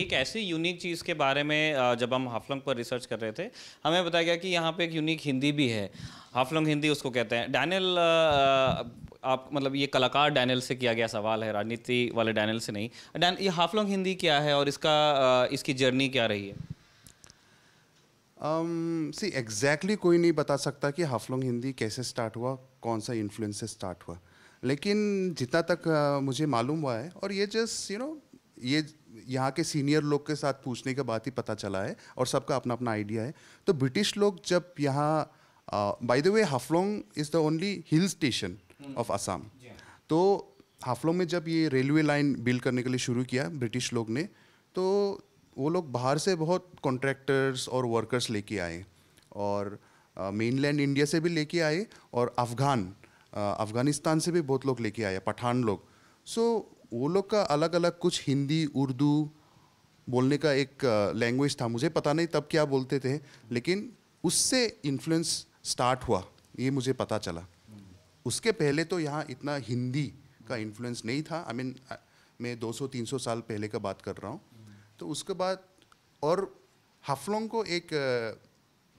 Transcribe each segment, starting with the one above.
एक ऐसी यूनिक चीज़ के बारे में जब हम हाफलंग पर रिसर्च कर रहे थे हमें बताया गया कि यहाँ पे एक यूनिक हिंदी भी है हाफलंग हिंदी उसको कहते हैं डैनियल आप मतलब ये कलाकार डैनियल से किया गया सवाल है राजनीति वाले डैनियल से नहीं डैन ये हाफलंग हिंदी क्या है और इसका इसकी जर्नी क्या रही है सी um, एग्जैक्टली exactly कोई नहीं बता सकता कि हाफलोंग हिंदी कैसे स्टार्ट हुआ कौन सा इन्फ्लुएंस से स्टार्ट हुआ लेकिन जितना तक uh, मुझे मालूम हुआ है और ये जस्ट यू नो ये यहाँ के सीनियर लोग के साथ पूछने के बाद ही पता चला है और सबका अपना अपना आइडिया है तो ब्रिटिश लोग जब यहाँ by the way Haflong is the only hill station of Assam तो हाफलोंग में जब ये रेलवे लाइन बिल्ड करने के लिए शुरू किया ब्रिटिश लोग ने तो वो लोग बाहर से बहुत कॉन्ट्रैक्टर्स और वर्कर्स लेके आए और मेनलैंड uh, इंडिया से भी लेके आए और अफ़गान अफ़गानिस्तान से भी बहुत लोग लेके आए पठान लोग सो so, वो लोग का अलग अलग कुछ हिंदी उर्दू बोलने का एक लैंग्वेज था मुझे पता नहीं तब क्या बोलते थे लेकिन उससे इन्फ्लुएंस स्टार्ट हुआ ये मुझे पता चला उसके पहले तो यहाँ इतना हिंदी का इन्फ्लुएंस नहीं था आई I मीन mean, मैं 200-300 साल पहले का बात कर रहा हूँ तो उसके बाद और हफलोंग को एक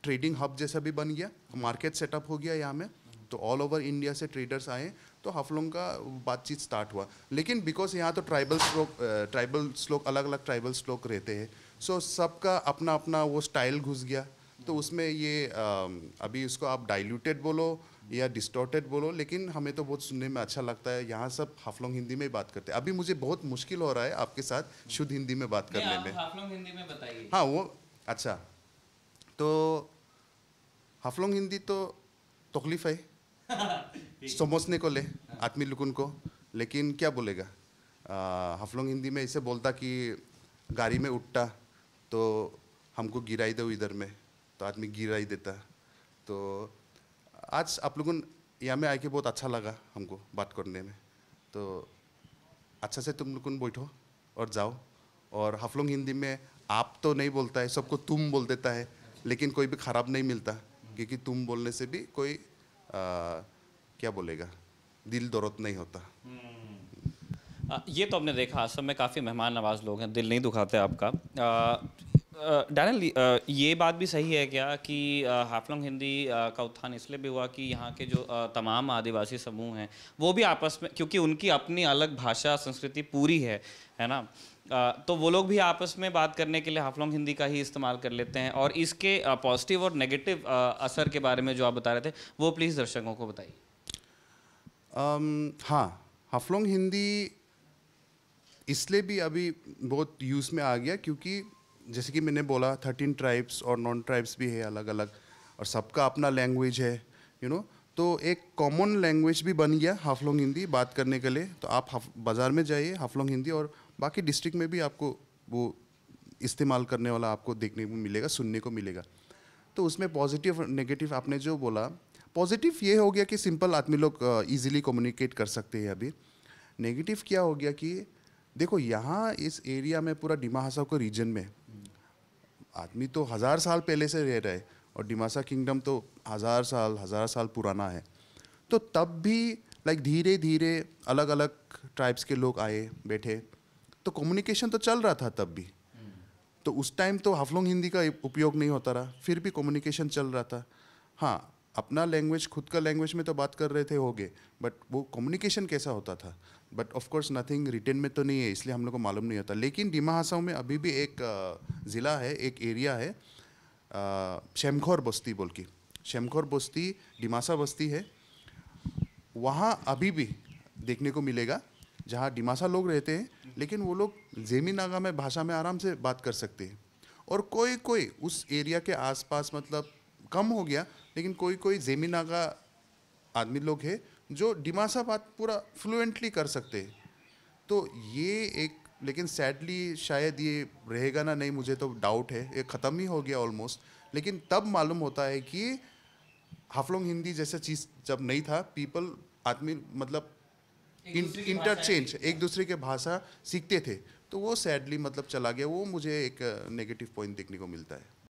ट्रेडिंग हब जैसा भी बन गया मार्केट सेटअप हो गया यहाँ में तो ऑल ओवर इंडिया से ट्रेडर्स आए तो हम लोग का बातचीत स्टार्ट हुआ लेकिन बिकॉज यहाँ तो ट्राइबल स्लोक ट्राइबल स्लोक अलग अलग ट्राइबल स्लोक रहते हैं सो so, सबका अपना अपना वो स्टाइल घुस गया तो उसमें ये अभी उसको आप डाइल्यूटेड बोलो या डिस्टोटेड बोलो लेकिन हमें तो बहुत सुनने में अच्छा लगता है यहाँ सब हाफलोंग हिंदी में ही बात करते हैं अभी मुझे बहुत मुश्किल हो रहा है आपके साथ शुद्ध हिंदी में बात करने में हाफलोंग हिंदी में बताइए हाँ वो अच्छा तो हाफलोंग हिंदी तो तकलीफ है समझने को ले आदमी लुकुन को लेकिन क्या बोलेगा हफलोंग हिंदी में इसे बोलता कि गाड़ी में उठता तो हमको गिराई दो इधर में तो आदमी गिराई देता तो आज आप लोगों यहाँ में आके बहुत अच्छा लगा हमको बात करने में तो अच्छा से तुम लोग बैठो और जाओ और हफलोंग हिंदी में आप तो नहीं बोलता है सबको तुम बोल देता है लेकिन कोई भी ख़राब नहीं मिलता क्योंकि तुम बोलने से भी कोई क्या बोलेगा दिल दौरत नहीं होता हम्म। ये तो हमने देखा आश्रम में काफ़ी मेहमान नवाज लोग हैं दिल नहीं दुखाते आपका आ, डैनल ये बात भी सही है क्या कि हाफलोंग हिंदी का उत्थान इसलिए भी हुआ कि यहाँ के जो तमाम आदिवासी समूह हैं वो भी आपस में क्योंकि उनकी अपनी अलग भाषा संस्कृति पूरी है है ना तो वो लोग भी आपस में बात करने के लिए हाफलोंग हिंदी का ही इस्तेमाल कर लेते हैं और इसके पॉजिटिव और नेगेटिव असर के बारे में जो आप बता रहे थे वो प्लीज़ दर्शकों को बताइए हाँ हाफलोंग हिंदी इसलिए भी अभी बहुत यूज़ में आ गया क्योंकि जैसे कि मैंने बोला थर्टीन ट्राइब्स और नॉन ट्राइब्स भी है अलग अलग और सबका अपना लैंग्वेज है यू you नो know? तो एक कॉमन लैंग्वेज भी बन गया हाफलोंग हिंदी बात करने के लिए तो आप बाज़ार में जाइए हाफलोंग हिंदी और बाकी डिस्ट्रिक्ट में भी आपको वो इस्तेमाल करने वाला आपको देखने को मिलेगा सुनने को मिलेगा तो उसमें पॉजिटिव और नेगेटिव आपने जो बोला पॉजिटिव ये हो गया कि सिंपल आदमी लोग ईजिली कम्युनिकेट कर सकते हैं अभी नेगेटिव क्या हो गया कि देखो यहाँ इस एरिया में पूरा डिमा हासा को रीजन में आदमी तो हज़ार साल पहले से रह रहे और डिमासा किंगडम तो हज़ार साल हज़ार साल पुराना है तो तब भी लाइक धीरे धीरे अलग अलग ट्राइब्स के लोग आए बैठे तो कम्युनिकेशन तो चल रहा था तब भी तो उस टाइम तो हाफलोंग हिंदी का उपयोग नहीं होता रहा फिर भी कम्युनिकेशन चल रहा था हाँ अपना लैंग्वेज खुद का लैंग्वेज में तो बात कर रहे थे होगे बट वो कम्युनिकेशन कैसा होता था बट ऑफकोर्स नथिंग रिटर्न में तो नहीं है इसलिए हम लोग को मालूम नहीं होता लेकिन डीमा हासाओं में अभी भी एक ज़िला है एक एरिया है शमखोर बस्ती बोल के शमखोर बस्ती डिमासा बस्ती है वहाँ अभी भी देखने को मिलेगा जहाँ डिमासा लोग रहते हैं लेकिन वो लोग जेमी नागा में भाषा में आराम से बात कर सकते हैं और कोई कोई उस एरिया के आसपास मतलब कम हो गया लेकिन कोई कोई जेमिना का आदमी लोग है जो डिमासा बात पूरा फ्लुएंटली कर सकते हैं तो ये एक लेकिन सैडली शायद ये रहेगा ना नहीं मुझे तो डाउट है ये ख़त्म ही हो गया ऑलमोस्ट लेकिन तब मालूम होता है कि हाफलोंग हिंदी जैसा चीज़ जब नहीं था पीपल आदमी मतलब इंटरचेंज एक दूसरे के भाषा सीखते थे तो वो सैडली मतलब चला गया वो मुझे एक नेगेटिव पॉइंट देखने को मिलता है